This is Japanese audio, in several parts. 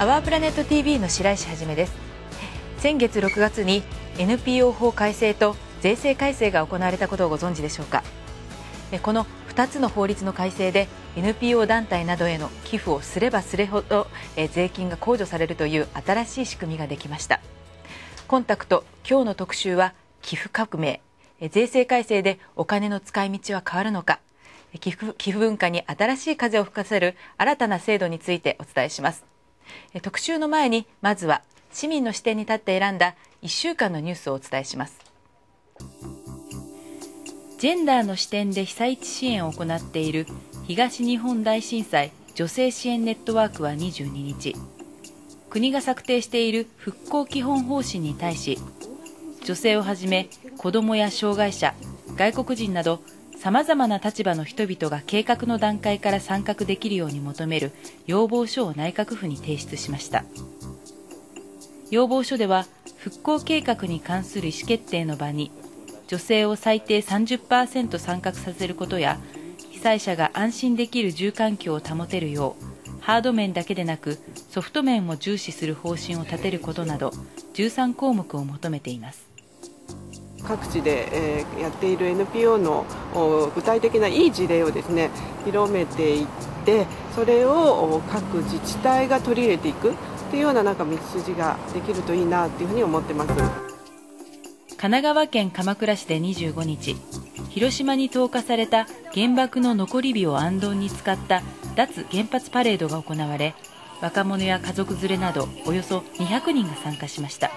アワープラネット TV の白石はじめです先月6月に NPO 法改正と税制改正が行われたことをご存知でしょうかこの2つの法律の改正で NPO 団体などへの寄付をすればするほど税金が控除されるという新しい仕組みができましたコンタクト今日の特集は寄付革命税制改正でお金の使い道は変わるのか寄付寄付文化に新しい風を吹かせる新たな制度についてお伝えします特集の前にまずは市民の視点に立って選んだ1週間のニュースをお伝えしますジェンダーの視点で被災地支援を行っている東日本大震災女性支援ネットワークは22日国が策定している復興基本方針に対し女性をはじめ子どもや障害者外国人などさまざまな立場の人々が計画の段階から参画できるように求める要望書を内閣府に提出しました要望書では復興計画に関する意思決定の場に女性を最低30%参画させることや被災者が安心できる住環境を保てるようハード面だけでなくソフト面も重視する方針を立てることなど13項目を求めています各地で、えー、やっている NPO の具体的ないい事例をですね広めていってそれを各自治体が取り入れていくっていうようななんか道筋ができるといいなっていうふうに思ってます。神奈川県鎌倉市で25日広島に投下された原爆の残り火を安頓に使った脱原発パレードが行われ若者や家族連れなどおよそ200人が参加しました。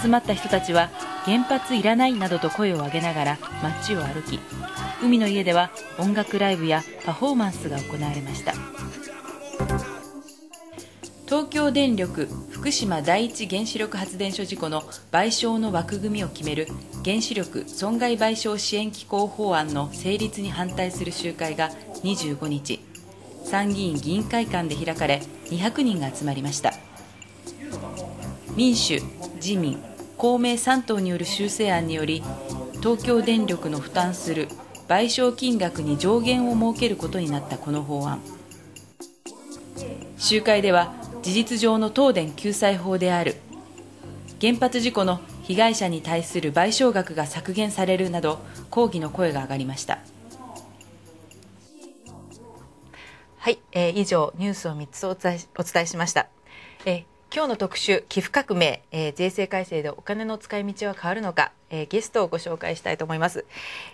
集まった人たちは原発いらないなどと声を上げながら街を歩き海の家では音楽ライブやパフォーマンスが行われました東京電力福島第一原子力発電所事故の賠償の枠組みを決める原子力損害賠償支援機構法案の成立に反対する集会が25日参議院議員会館で開かれ200人が集まりました民主自民公明3党による修正案により東京電力の負担する賠償金額に上限を設けることになったこの法案集会では事実上の東電救済法である原発事故の被害者に対する賠償額が削減されるなど抗議の声が上がりましたはい、えー、以上ニュースを3つお伝えお伝えしました、えー今日の特集寄付革命、えー、税制改正でお金の使い道は変わるのか、えー、ゲストをご紹介したいと思います。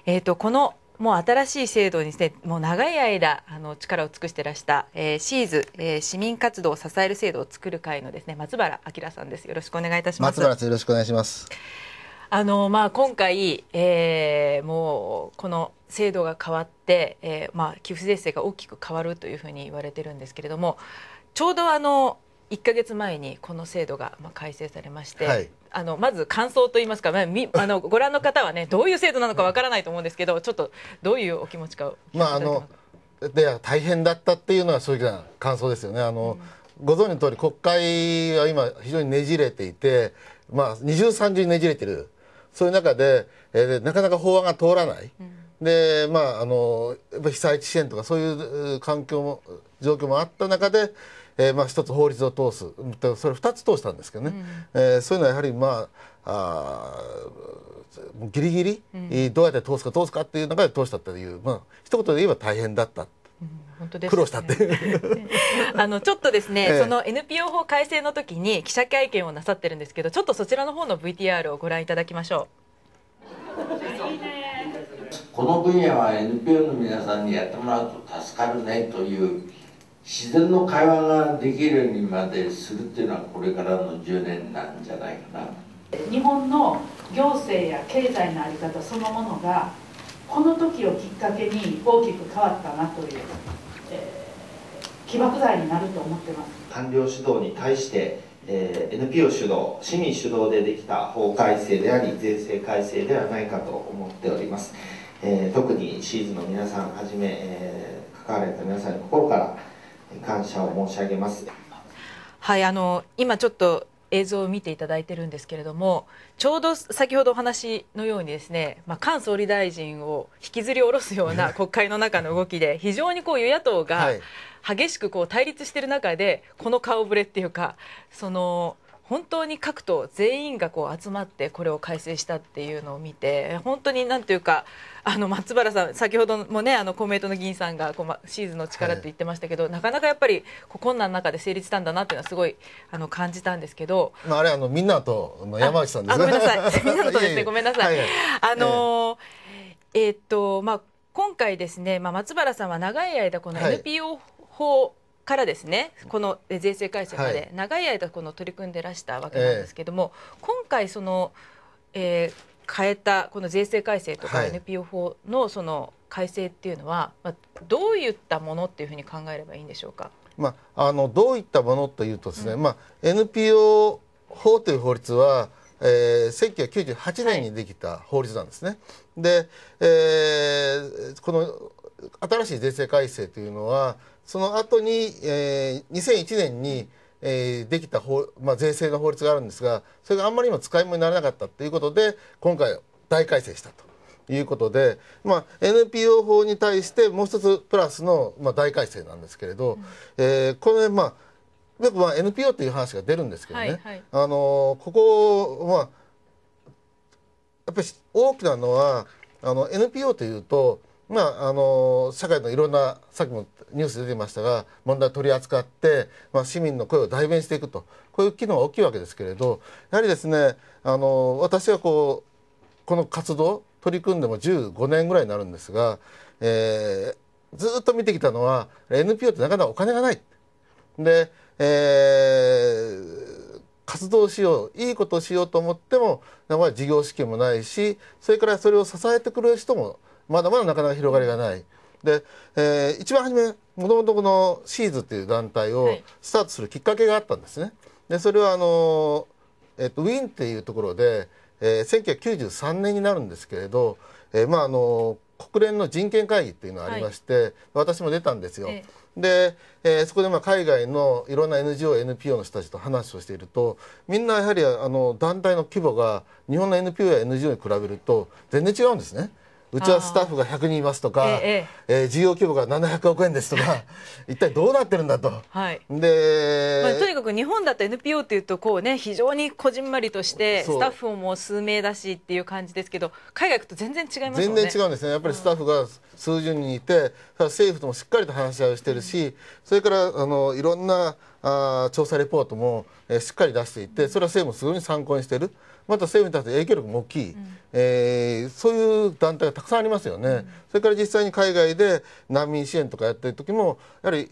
えっ、ー、とこのもう新しい制度にですね、もう長い間あの力を尽くしてらした、えー、シーズ、えー、市民活動を支える制度を作る会のですね松原明さんです。よろしくお願いいたします。松原さん、よろしくお願いします。あのまあ、今回、えー、もうこの制度が変わって、えーまあ、寄付税制が大きく変わるというふうに言われてるんですけれどもちょうどあの1か月前にこの制度がまあ改正されまして、はい、あのまず感想といいますか、まあ、み あのご覧の方は、ね、どういう制度なのかわからないと思うんですけどちょっとどういうお気持ちかまああので大変だったっていうのは正直な感想ですよね。あの、うん、ご存知の通り国会は今非常にねじれていて、まあ、二重三重にねじれてるそういう中で、えー、なかなか法案が通らない、でまああの被災地支援とかそういう環境も状況もあった中でえー、まあ、1つ法律を通すそれ2つ通したんですけどね、うん、えー、そういうのはやはり、まあ、あギリギリ、うん、どうやって通すか通すかっていう中で通したっていう、まあ一言で言えば大変だった。本当です、ね、苦労したって あのちょっとですね、ええ、その NPO 法改正の時に記者会見をなさってるんですけどちょっとそちらの方の VTR をご覧いただきましょうこの分野は NPO の皆さんにやってもらうと助かるねという自然の会話ができるようにまでするっていうのはこれからの10年なんじゃないかな日本の行政や経済の在り方そのものがこの時をきっかけに大きく変わったなという、えー、起爆剤になると思ってます官僚主導に対して、えー、NPO 主導市民主導でできた法改正であり税制改正ではないかと思っております、えー、特にシーズの皆さんはじめ、え関われた皆さんに心から感謝を申し上げます。はい、あの今ちょっと映像を見ていただいてるんですけれどもちょうど先ほどお話のようにですね、まあ、菅総理大臣を引きずり下ろすような国会の中の動きで非常にこう与野党が激しくこう対立している中でこの顔ぶれっていうかその本当に各党全員がこう集まってこれを改正したっていうのを見て本当になんていうかあの松原さん先ほどもねあの公明党の議員さんがこう、ま、シーズンの力って言ってましたけど、はい、なかなかやっぱり困難の中で成立したんだなっていうのはすごいあの感じたんですけど、まあ、あれあのみんなと、まあ、山内さんですねごめんなさい みんなとですねごめんなさい、はい、あのー、えー、っとまあ今回ですね、まあ、松原さんは長い間この NPO 法、はいからですねこの税制改正まで長い間この取り組んでらしたわけなんですけども、今回その、えー、変えたこの税制改正とか NPO 法のその改正っていうのは、はい、まあ、どういったものっていうふうに考えればいいんでしょうか。まあ、あのどういったものというとですね、うん、まあ、NPO 法という法律は、えー、1998年にできた法律なんですね。で、えー、この新しい税制改正というのはその後に、えー、2001年に、えー、できた法、まあ、税制の法律があるんですがそれがあんまりも使い物にならなかったということで今回大改正したと。いうことで、まあ、NPO 法に対してもう一つプラスの、まあ、大改正なんですけれど、うん、えー、これ、まあ、やまあ NPO という話が出るんですけどね、はいはい、あのここは、やっぱり大きなのはあの NPO というと、まあ、あの社会のいろんなさっきもニュース出てましたが問題を取り扱って、まあ、市民の声を代弁していくとこういう機能が大きいわけですけれどやはりですねあの私はこうこの活動取り組んでも15年ぐらいになるんですが、えー、ずっと見てきたのは NPO ってなかなかお金がない。でえー、活動しよういいことをしようと思ってもやは事業資金もないしそれからそれを支えてくれる人もまだまだなかなか広がりがない。で、えー、一番初めもともとこのシーズっていう団体をスタートするきっかけがあったんですね。でそれはあの、えっと、ウィーンっていうところで、えー、1993年になるんですけれど、えー、まああの国連の人権会議っていうのがありまして、はい、私も出たんですよ。えで、えー、そこでまあ海外のいろんな NGO、NPO の人たちと話をしていると、みんなやはりあの団体の規模が日本の NPO や NGO に比べると全然違うんですね。うちはスタッフが100人いますとか、えええー、事業規模が700億円ですとか 一体どうなってるんだと。はい、で、まあ、とにかく日本だと NPO っていうとこうね非常にこじんまりとしてスタッフも数名だしっていう感じですけど海外行くと全然違いますね。全然違うんですねやっぱりスタッフが数十人いて、政府ともしっかりと話し合いをしてるしそれからあのいろんなあ調査レポートも、えしっかり出していてそれは政府もすごい参考にしてる。また政府に対して影響力も大きい、うん、えー、そういう団体がたくさんありますよね、うん、それから実際に海外で難民支援とかやってる時もやはり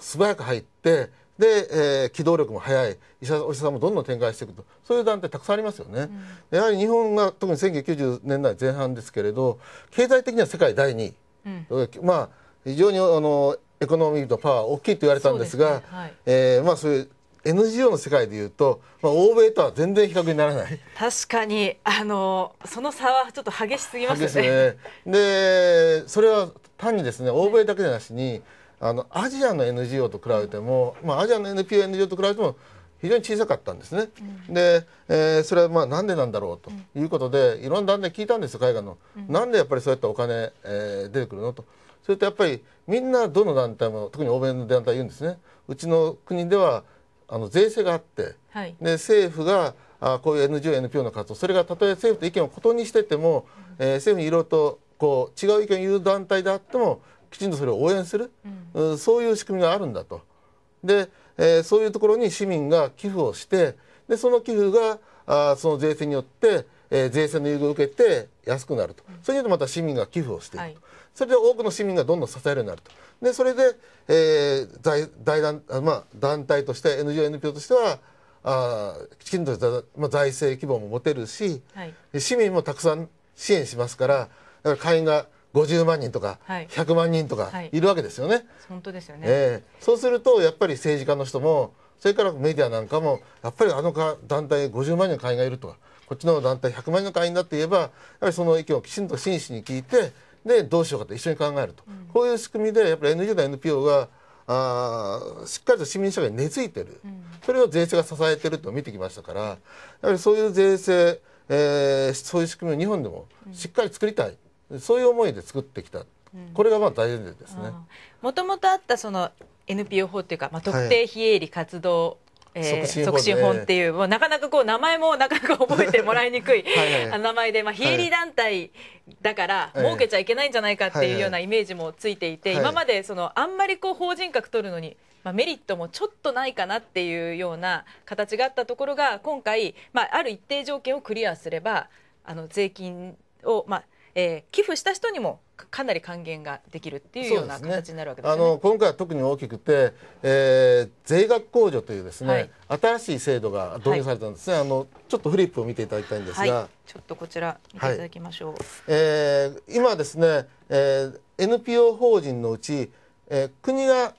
素早く入ってで、えー、機動力も早い医者お医者さんもどんどん展開していくとそういう団体たくさんありますよね、うん、やはり日本が特に1990年代前半ですけれど経済的には世界第2位、うん、まあ非常にあのエコノミーのパワー大きいと言われたんですがそ、えまあ、そういう NGO の世界でいうと、まあ、欧米とは全然比較にならない確かにあのその差はちょっと激しすぎますね。ねでそれは単にですね欧米だけでなしにあのアジアの NGO と比べても、まあ、アジアの NPO、NGO と比べても非常に小さかったんですね。うん、で、えー、それはまあなんでなんだろうということで、うん、いろんな団体聞いたんですよ海外の、うん、なんでやっぱりそうやってお金、えー、出てくるのと。それとやっぱりみんなどの団体も特に欧米の団体言うんですね。うちの国ではあの税制があって、はい、で政府があこういう NGO、NPO の活動それがたとえ政府と意見を異にしてても、えー、政府にいろいろとこう違う意見を言う団体であってもきちんとそれを応援する、うん、そういう仕組みがあるんだと。で、えー、そういうところに市民が寄付をしてでその寄付があその税制によって、えー、税制の優遇を受けて安くなると、うん、それでまた市民が寄付をしていると、はい、それで多くの市民がどんどん支えるようになると。で、それで、えー、財団、まあ、団体として、NGO、NPO としては、あきちんとしまあ、財政規模も持てるし、はい、市民もたくさん支援しますから、だから会員が50万人とか、は100万人とかいるわけですよね。はい、本当ですよね、えー、そうすると、やっぱり政治家の人も、それからメディアなんかも、やっぱりあのか団体50万人の会員がいるとか、こっちの団体100万人の会員だって言えば、やはりその意見をきちんと真摯に聞いて、でどうしようかと一緒に考えると、うん、こういう仕組みでやっぱり NGO と NPO があしっかりと市民社会に根付いてる、うん、それを税制が支えてると見てきましたからやはりそういう税制、えー、そういう仕組みを日本でもしっかり作りたい、うん、そういう思いで作ってきた、これがまあ大前提ですね。もともとあったその NPO 法というか、まあ、特定非営利活動えー、促進法っていう、もうなかなかこう名前もなかなか覚えてもらいにくい はい、名前で、まあ、非営利団体だから、儲けちゃいけないんじゃないかっていうようなイメージもついていて、今までそのあんまりこう法人格取るのに、まあ、メリットもちょっとないかなっていうような形があったところが今回、まあ、ある一定条件をクリアすればあの税金を、まあ、えー、寄付した人にもかなり還元ができるっていうような形になるわけですね、ね、あの今回は特に大きくて、えー、税額控除というですね、はい、新しい制度が導入されたんですね、はい、あのちょっとフリップを見ていただきたいんですが、はい、ちょっとこちら見ていただきましょう、はい、えー、今ですね、えー、NPO 法人のうち、えー、国が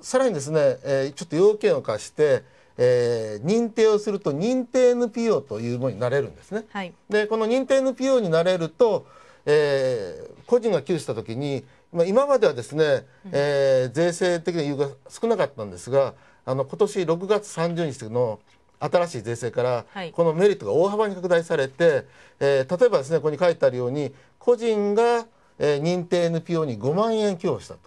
さらにですね、えー、ちょっと要件を課して、えー、認定をすると認定 NPO というものになれるんですね。はい、でこの認定 NPO になれるとえー、個人が寄付した時に、まあ、今まではですね、えー、税制的な理由が少なかったんですがあの今年6月30日の新しい税制から、このメリットが大幅に拡大されて、えー、例えばですねここに書いてあるように個人が、えー、認定 NPO に5万円寄付したと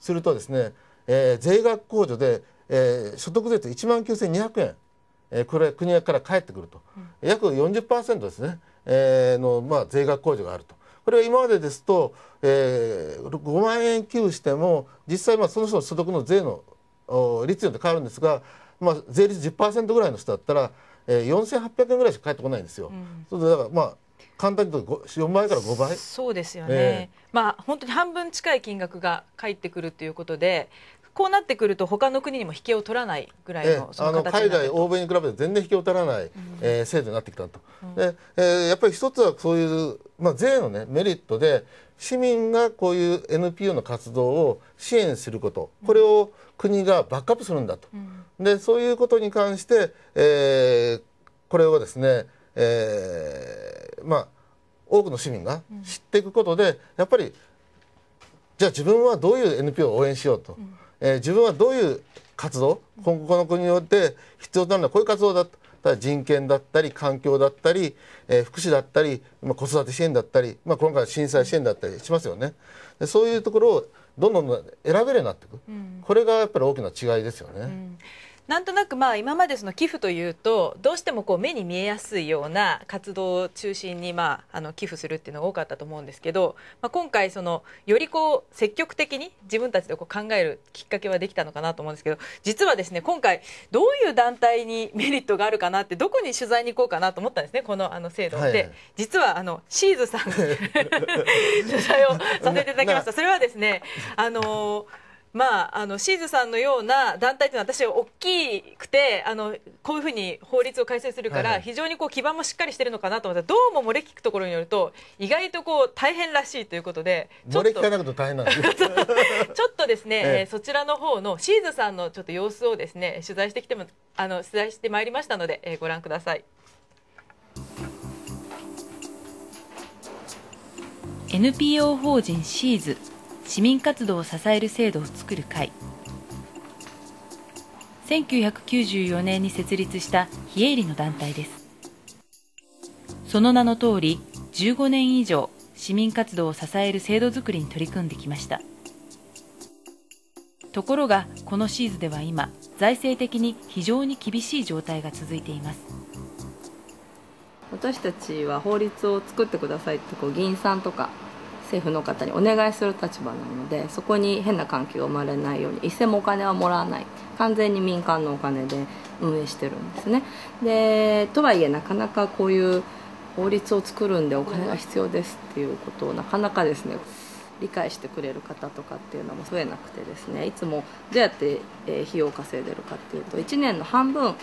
するとですね、えー、税額控除で、えー、所得税と1万9200円、えー、これ国から返ってくると、うん、約40%ですね、えー、の、まあ、税額控除があると。これは今までですと、えー、5万円寄付しても実際まあその人の所得の税の率によって変わるんですが、まあ、税率10%ぐらいの人だったら、えー、4800円ぐらいしか返ってこないんですよ。うん、だからまあ簡単に言うと4倍から5倍そうですよね、えー、まあ本当に半分近い金額が返ってくるということでこうなってくると他の国にも引けを取らないぐらいのあの海外、欧米に比べて全然引けを取らない、うん、えー、制度になってきたと、うん、でえー、やっぱり一つはそういう、まあ、税の、ね、メリットで市民がこういう NPO の活動を支援することこれを国がバックアップするんだと、うん、でそういうことに関して、えー、これをですね、えー、まあ多くの市民が知っていくことで、やっぱりじゃあ自分はどういう NPO を応援しようと。うんえー、自分はどういう活動今後この国において必要なるのはこういう活動だと。ただ人権だったり環境だったり、えー、福祉だったり、まあ、子育て支援だったり、まあ、今回震災支援だったりしますよねでそういうところをどんどん選べるようになっていく、うん、これがやっぱり大きな違いですよね。うんなんとなくまあ今までその寄付というとどうしてもこう目に見えやすいような活動を中心にまああの寄付するっていうのが多かったと思うんですけど、まあ、今回そのよりこう積極的に自分たちでこう考えるきっかけはできたのかなと思うんですけど実はですね今回どういう団体にメリットがあるかなってどこに取材に行こうかなと思ったんですねこのあの制度で、はいはい、実はあのシーズさん 取材をさせていただきました。それはですねあのーまあ、あのシーズさんのような団体というのは私は大きくてあのこういうふうに法律を改正するから、はいはい、非常にこう基盤もしっかりしてるのかなと思ったらどうも漏れ聞くところによると意外とこう大変らしいということで漏れ聞かなくと大変なんです ちょっとですね、えそちらの方のシーズさんのちょっと様子をですね取材してきてもあの取材してまいりましたので、えー、ご覧ください。NPO 法人シーズ市民活動を支える制度を作る会1994年に設立した非営利の団体ですその名の通り15年以上市民活動を支える制度づくりに取り組んできましたところがこのシーズンでは今財政的に非常に厳しい状態が続いています私たちは法律を作ってくださいってこう議員さんとか政府の方にお願いする立場なのでそこに変な環境が生まれないように一銭もお金はもらわない完全に民間のお金で運営してるんですね。でとはいえなかなかこういう法律を作るんでお金が必要ですっていうことをなかなかですね理解してくれる方とかっていうのも増えなくてですねいつもどうやって、え費用を稼いでるかっていうと1年の半分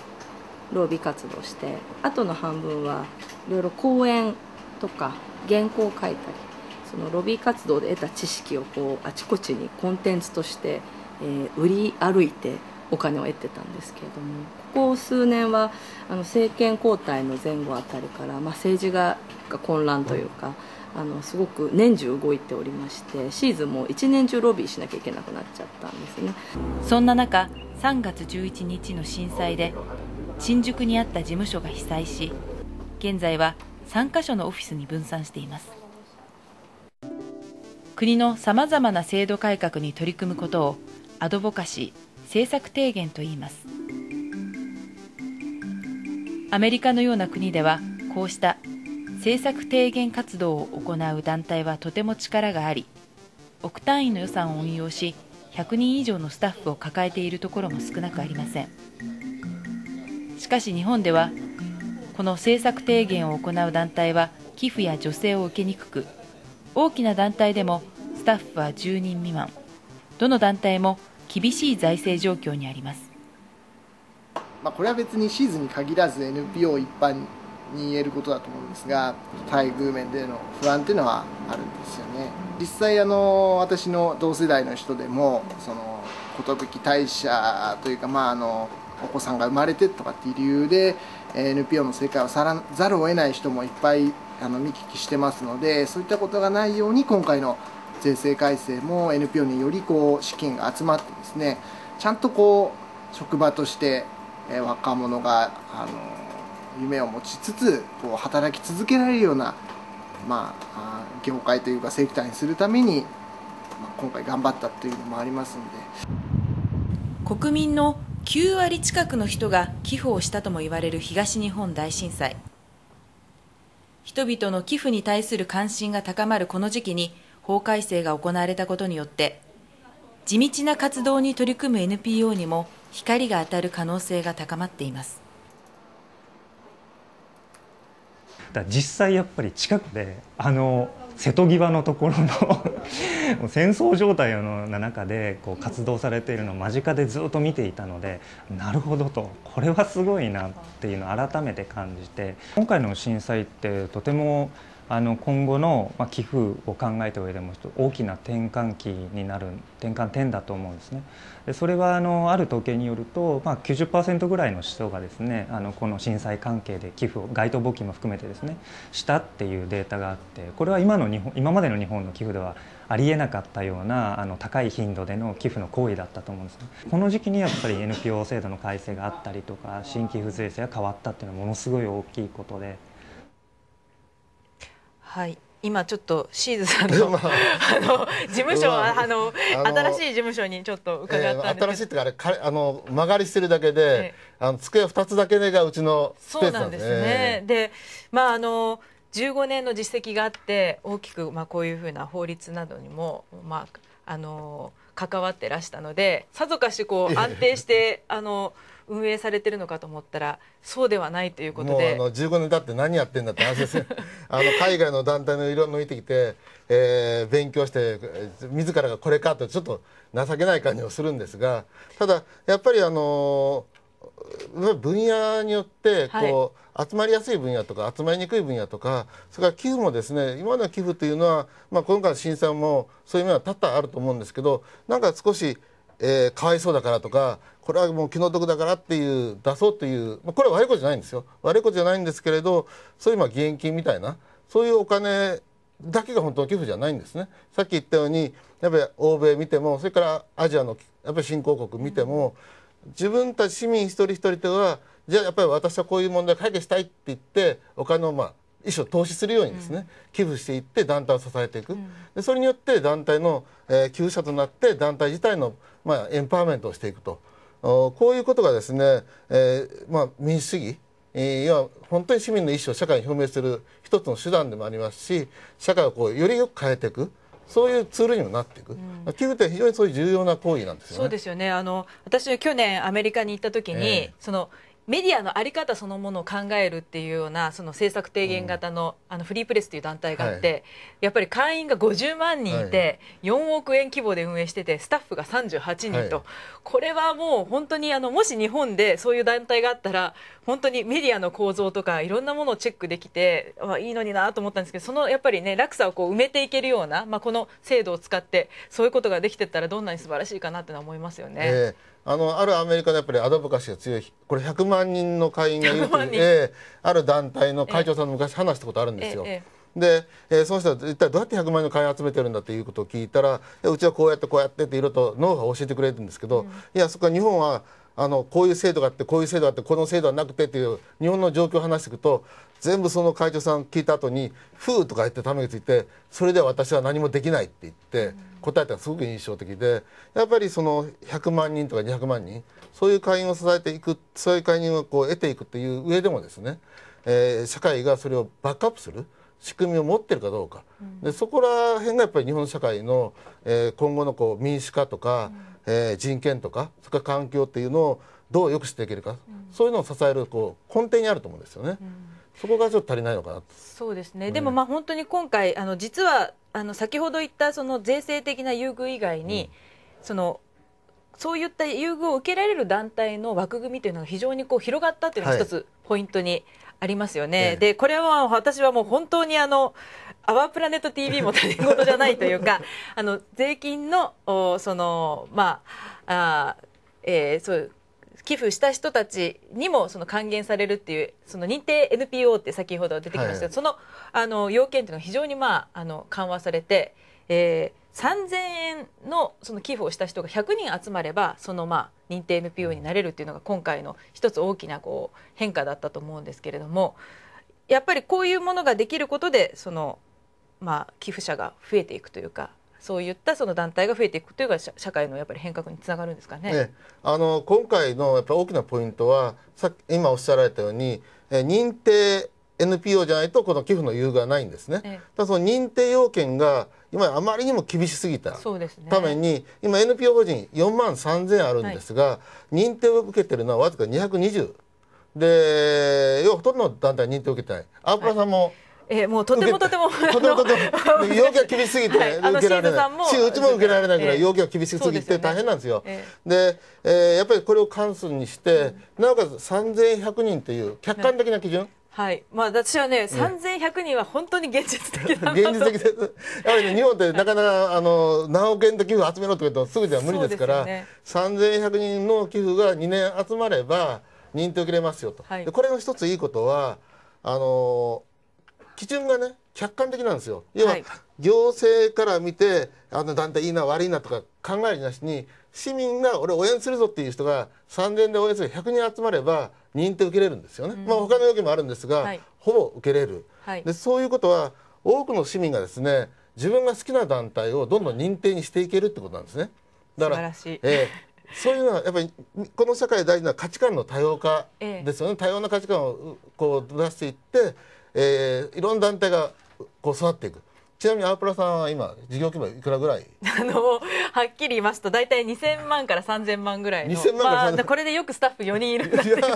ロビー活動してあとの半分はいろいろ講演とか原稿を書いたりそのロビー活動で得た知識をこうあちこちにコンテンツとして、えー、売り歩いてお金を得てたんですけれどもここ数年はあの政権交代の前後あたりから、まあ、政治が混乱というか。あのすごく年中動いておりましてシーズンも一年中ロビーしなきゃいけなくなっちゃったんですねそんな中3月11日の震災で新宿にあった事務所が被災し現在は3カ所のオフィスに分散しています国のさまざまな制度改革に取り組むことをアドボカシー政策提言と言いますアメリカのような国ではこうした政策提言活動を行う団体はとても力があり億単位の予算を運用し100人以上のスタッフを抱えているところも少なくありませんしかし日本ではこの政策提言を行う団体は寄付や助成を受けにくく大きな団体でもスタッフは10人未満どの団体も厳しい財政状況にあります、まあ、これは別にシーズンに限らず NPO 一般に言えることだと思うんですが待遇面での不安というのはあるんですよね実際あの私の同世代の人でもその寿退社というかまああのお子さんが生まれてとかっていう理由で NPO の世界を去らざるを得ない人もいっぱいあの見聞きしてますのでそういったことがないように今回の税制改正も NPO によりこう資金が集まってですねちゃんとこう職場として若者があの夢を持ちつつこう働き続けられるような、まあ、業界というかセクターにするために、まあ、今回頑張ったというのもありますので国民の9割近くの人が寄付をしたとも言われる東日本大震災。人々の寄付に対する関心が高まるこの時期に法改正が行われたことによって地道な活動に取り組む NPO にも光が当たる可能性が高まっています実際やっぱり近くであの瀬戸際のところのもう戦争状態の中でこう活動されているのを間近でずっと見ていたのでなるほどとこれはすごいなっていうのを改めて感じて今回の震災ってとてもあの今後の寄付を考えた上でも大きな転換期になる転換点だと思うんですね。それはあのある統計によると、まあ、90%ぐらいの人がですねあのこの震災関係で寄付を街頭募金も含めてですねしたっていうデータがあってこれは今の日本今までの日本の寄付ではありえなかったようなあの高い頻度での寄付の行為だったと思うんです、ね、この時期にやっぱり NPO 制度の改正があったりとか新寄付税制が変わったっていうのはものすごい大きいことで。はい今ちょっとシーズさんの, あ、の事務所、はあ、の新しい事務所にちょっと伺ったんです、新しいっていうかあれあの曲がりしてるだけで、あの机2つだけがうちのスペースなんですね。でまああの15年の実績があって大きくまあこういうふうな法律などにもまああの関わってらしたのでさぞかしこう安定してあの運営されてるのかと思ったらそうではないということでもうあの15年経って何やってんだって話です あの海外の団体の色抜いてきて、えー、勉強して自らがこれかとちょっと情けない感じをするんですがただやっぱりあのー分野によってこう、集まりやすい分野とか集まりにくい分野とかそれから寄付もですね今の寄付というのは、まあ、今回の震災もそういう面は多々あると思うんですけどなんか少し、えかわいそうだからとかこれはもう気の毒だからっていう出そうというこれは悪いことじゃないんですよ悪いことじゃないんですけれどそういう義援金みたいなそういうお金だけが本当の寄付じゃないんですね。さっき言ったようにやっぱり欧米見てもそれからアジアのやっぱり新興国見ても、うん自分たち市民一人一人というのはじゃあやっぱり私はこういう問題解決したいって言ってお金をまあ一種投資するようにですね、寄付していって団体を支えていく、でそれによって団体の、えー、救者となって団体自体の、まあ、エンパワーメントをしていくとこういうことがですね、えーまあ、民主主義いわ本当に市民の意思を社会に表明する一つの手段でもありますし社会をこうよりよく変えていく。そういうツールにもなっていく、うん、寄付って非常にそういう重要な行為なんですよね。そうですよねあの私は去年アメリカに行った時に、えー、そのメディアの在り方そのものを考えるっていうようなその政策提言型の,、あのフリープレスという団体があって、はい、やっぱり会員が50万人いて、はい、4億円規模で運営しててスタッフが38人と、はい、これはもう本当にあのもし日本でそういう団体があったら本当にメディアの構造とかいろんなものをチェックできていいのになと思ったんですけどそのやっぱりね落差をこう埋めていけるような、まあ、この制度を使ってそういうことができてったらどんなに素晴らしいかなって思いますよね。えーあのあるアメリカのやっぱりアドボカシーが強いこれ100万人の会員がいるという、えー、ある団体の会長さんの昔話したことあるんですよ。ええで、えー、その人は一体どうやって100万円の会員集めてるんだっていうことを聞いたらうちはこうやってこうやってっていろいろとノウハウを教えてくれるんですけど、うん、いやそこは日本はあのこういう制度があってこういう制度があってこの制度はなくてっていう日本の状況を話していくと全部その会長さん聞いた後に「ふう」とか言ってため息ついて「それでは私は何もできない」って言って答えたのがすごく印象的でやっぱりその100万人とか200万人そういう会員を支えていくそういう会員をこう得ていくという上でもですね、えー、社会がそれをバックアップする。仕組みを持ってるかどうか、でそこら辺がやっぱり日本社会の、えー、今後のこう民主化とか、うん、えー、人権とかそれから環境っていうのをどう良くしていけるか、うん、そういうのを支えるこう根底にあると思うんですよね。そこがちょっと足りないのかなそうですね、うん、でもまあ本当に今回、あの実はあの先ほど言ったその税制的な優遇以外に、うん、そのそういった優遇を受けられる団体の枠組みというのが非常にこう広がったというのが一つポイントにありますよね。ええ、で、これは私はもう本当にあの、アワープラネット TV も他人事じゃないというか、あの、税金の、おその、まあ、あえー、そう、寄付した人たちにもその還元されるっていうその認定 NPO って先ほど出てきましたが、はい、そのあの要件というのは非常に、まあ、あの緩和されてえー、3000円のその寄付をした人が100人集まればそのまあ認定 NPO になれるっていうのが今回の一つ大きなこう変化だったと思うんですけれどもやっぱりこういうものができることでその、まあ、寄付者が増えていくというかそういったその団体が増えていくというか社会のやっぱり変革につながるんですかね。ねあの今回のやっぱ大きなポイントはさ今おっしゃられたようにえ認定 NPO じゃないとこの寄付の優遇がないんですね。ええ、だその認定要件が今あまりにも厳しすぎたために、ね、今 NPO 法人4万3000あるんですが、はい、認定を受けてるのはわずか220でほとんどの団体認定を受けてないアンプラさんも、はいえー、もうとてもとてもとてもとても要求が厳しすぎて、受けられない、うちも受けられないぐらい要求が厳しすぎて大変なんですよ。でえー、やっぱりこれを関数にして、なおかつ3100人という客観的な基準、はい、まあ私はね、3100人は本当に現実的だなと。現実的です。やり、ね、日本ってなかなか、あの何億円と寄付集めろって言うとすぐじゃ無理ですから、三3100人の寄付が2年集まれば認定を受けれますよと。はい、これの一ついいことはあの基準がね客観的なんですよ。要は、行政から見てあの団体いいな悪いなとか考えるなしに市民が俺応援するぞっていう人が3年で応援する100人集まれば認定受けれるんですよね。うん、まあ他の要件もあるんですが、はい、ほぼ受けれる、はい、でそういうことは多くの市民がですね自分が好きな団体をどんどん認定にしていけるってことなんですね。だからえーそういうのはやっぱりこの社会大事な価値観の多様化ですよね、ええ、多様な価値観をこう出していって、えー、いろんな団体がこう育っていくちなみにアープラさんは今、事業規模いくらぐらいあの、はっきり言いますと、大体2000万から3000万ぐらいの。2000万から、まあ、これでよくスタッフ4人いるんだですけど。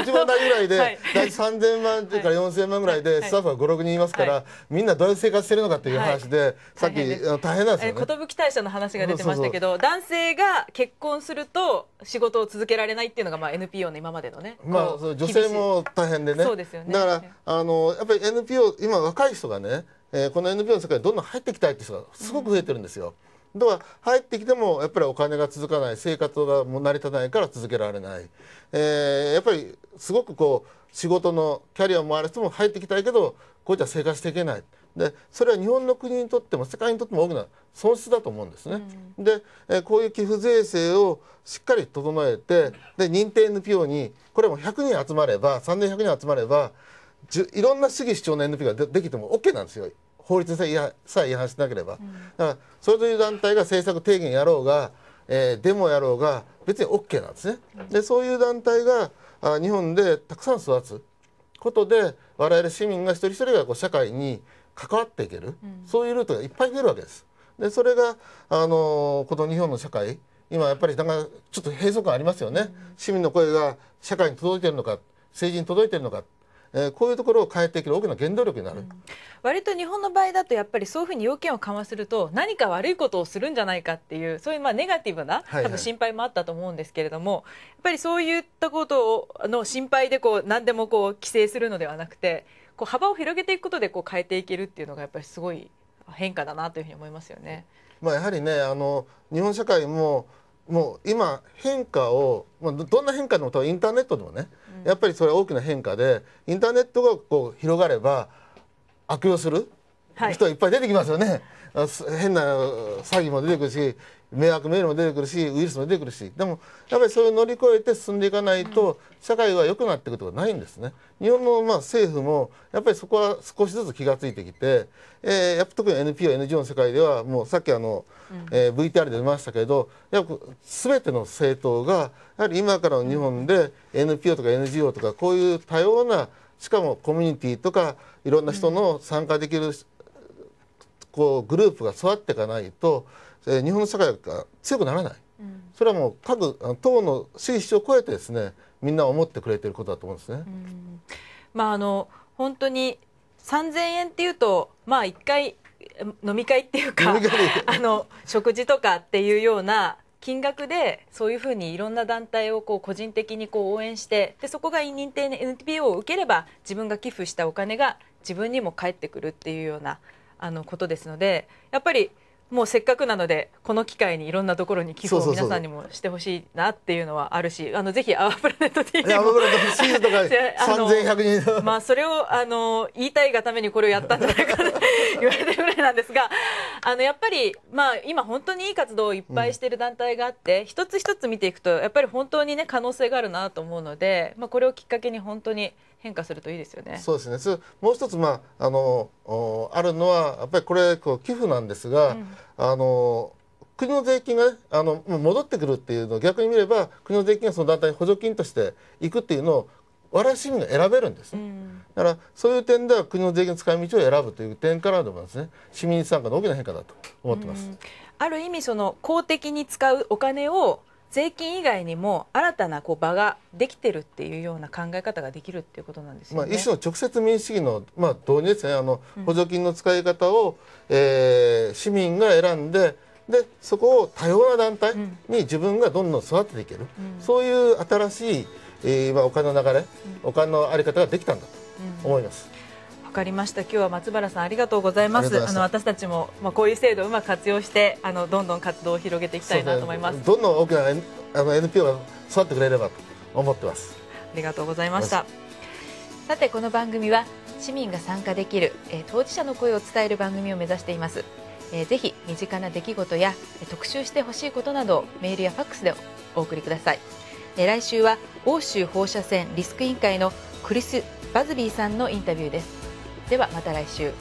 一番大ぐらいで、はい、大体3000万から4000万ぐらいで、スタッフは5、6人いますから、はい、みんなどういう生活してるのかっていう話で、はい、さっき大変なんですよね。寿退社の話が出てましたけど、そうそう男性が結婚すると仕事を続けられないっていうのが、まあ、NPO の今までのね。まあ、女性も大変でね。そうですよね。だから、あの、やっぱり NPO、今若い人がね、えー、この NPO の世界にどんどん入ってきたいって人がすごく増えてるんですよ。だから入ってきてもやっぱりお金が続かない生活がもう成り立たないから続けられない、えー、やっぱりすごくこう仕事のキャリアもある人も入ってきたいけどこうじゃ生活していけないでそれは日本の国にとっても世界にとっても大きな損失だと思うんですね。うん、で、えー、こういう寄付税制をしっかり整えてで認定 NPO にこれも100人集まれば3年100人集まればいろんな主義主張の NP ができても OK なんですよ法律さえさえ違反しなければ、うん、だからそれという団体が政策提言やろうが、えー、デモやろうが別に OK なんですね、うん、でそういう団体があ日本でたくさん育つことで我々市民が一人一人がこう社会に関わっていける、うん、そういうルートがいっぱい出るわけです。でそれが、あのー、この日本の社会今やっぱりなんかちょっと閉塞感ありますよね、市民の声が社会に届いてるのか政治に届いてるのかえー、こういうところを変えている大きな原動力になる、うん、割と日本の場合だとやっぱりそういうふうに要件をかますると何か悪いことをするんじゃないかっていうそういうまあネガティブな多分心配もあったと思うんですけれども、はいはい、やっぱりそういったことをの心配でこう何でもこう規制するのではなくてこう幅を広げていくことでこう変えていけるっていうのがやっぱりすごい変化だなというふうに思いますよね。まあ、やはりねあの日本社会ももう今変化を、まあ、どんな変化でもインターネットでもね、やっぱりそれ大きな変化でインターネットがこう広がれば悪用する人がいっぱい出てきますよね、はい、変な詐欺も出てくるし迷惑メールも出てくるしウイルスも出てくるしでもやっぱりそれを乗り越えて進んでいかないと社会は良くなっていくことがないんですね日本のまあ政府もやっぱりそこは少しずつ気が付いてきて、えー、やっぱ特に NPO、NGO の世界ではもうさっきあの、えー、VTR で出ましたけどやっぱ全ての政党がやはり今からの日本で NPO とか NGO とかこういう多様なしかもコミュニティとかいろんな人の参加できる、こうグループが育っていかないとえー、日本の社会が強くならない、うん、それはもう各党の政治を超えてですねみんな思ってくれていることだと思うんですね。まああの本当に3000円っていうとまあ1回飲み会っていうか あの食事とかっていうような金額でそういうふうにいろんな団体をこう個人的にこう応援してでそこが認定 NPO を受ければ自分が寄付したお金が自分にも返ってくるっていうようなあのことですのでやっぱりもうせっかくなのでこの機会にいろんなところに寄付を皆さんにもしてほしいなっていうのはあるしあのぜひ「アワープラネット TV」も3100人まあそれをあの言いたいがためにこれをやったんじゃないかと言われてるぐらいなんですが あのやっぱり、まあ、今本当にいい活動をいっぱいしている団体があって、うん、一つ一つ見ていくとやっぱり本当にね可能性があるなと思うので、まあ、これをきっかけに本当に。変化するといいですよね。そうですね。そもう一つまああのあるのはやっぱりこれこう寄付なんですが、うん、あの。国の税金が、ね、あの戻ってくるっていうのを逆に見れば国の税金がその団体に補助金としていくっていうのを我々市民が選べるんです、うん、だからそういう点では国の税金使い道を選ぶという点からでもですね市民参加の大きな変化だと思ってます、うん、ある意味その公的に使うお金を税金以外にも新たなこう場ができてるっていうような考え方ができるっていうことなんですよね。まあ、一種の直接民主主義の、まあ、導入ですねあの補助金の使い方を、うん、えー、市民が選んででそこを多様な団体に自分がどんどん育てていける、うん、そういう新しい、えーまあ、お金の流れ、うん、お金の在り方ができたんだと思います。わかりました今日は松原さんありがとうございますあの私たちも、まあ、こういう制度をうまく活用してあのどんどん活動を広げていきたいなと思います、ね、どんどん大きな、N、あの NPO が育ってくれればと思ってますありがとうございましたさてこの番組は市民が参加できる、えー、当事者の声を伝える番組を目指しています、えー、ぜひ身近な出来事や特集してほしいことなどメールやファックスでお送りください、えー、来週は欧州放射線リスク委員会のクリス・バズビーさんのインタビューですではまた来週。